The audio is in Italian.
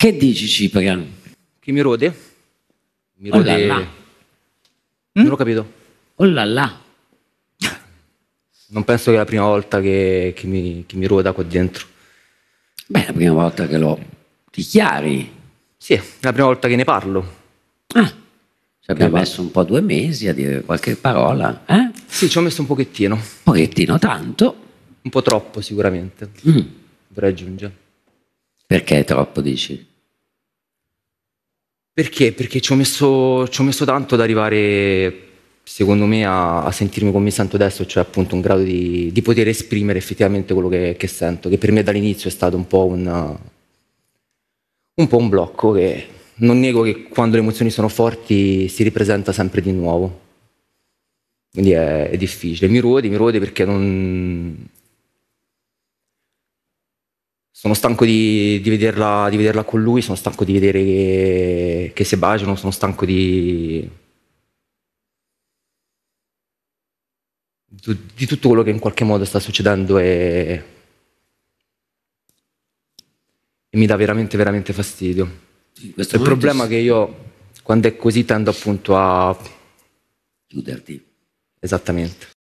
Che dici Cipriano? Che mi rode? Mi rode... Oh là là. Non hm? ho capito. Oh là là. Non penso che è la prima volta che, che, mi, che mi ruota qua dentro. Beh, è la prima volta che lo dichiari. Sì, è la prima volta che ne parlo. Ah, ci abbiamo eh messo un po' due mesi a dire qualche parola, eh? Sì, ci ho messo un pochettino. Un pochettino tanto. Un po' troppo sicuramente, mm. vorrei aggiungere. Perché troppo dici? Perché? Perché ci ho messo, ci ho messo tanto ad arrivare, secondo me, a, a, sentirmi come mi sento adesso, cioè appunto un grado di, di poter esprimere effettivamente quello che, che, sento, che per me dall'inizio è stato un po' un, un, po un blocco che non nego che quando le emozioni sono forti si ripresenta sempre di nuovo. Quindi è, è difficile. Mi rode, mi rode perché non, sono stanco di, di, vederla, di, vederla, con lui, sono stanco di vedere che, che si baciano, sono stanco di, di tutto quello che in qualche modo sta succedendo e, e mi dà veramente, veramente fastidio. Sì, Il problema è che io quando è così tendo appunto a... Chiuderti. Esattamente.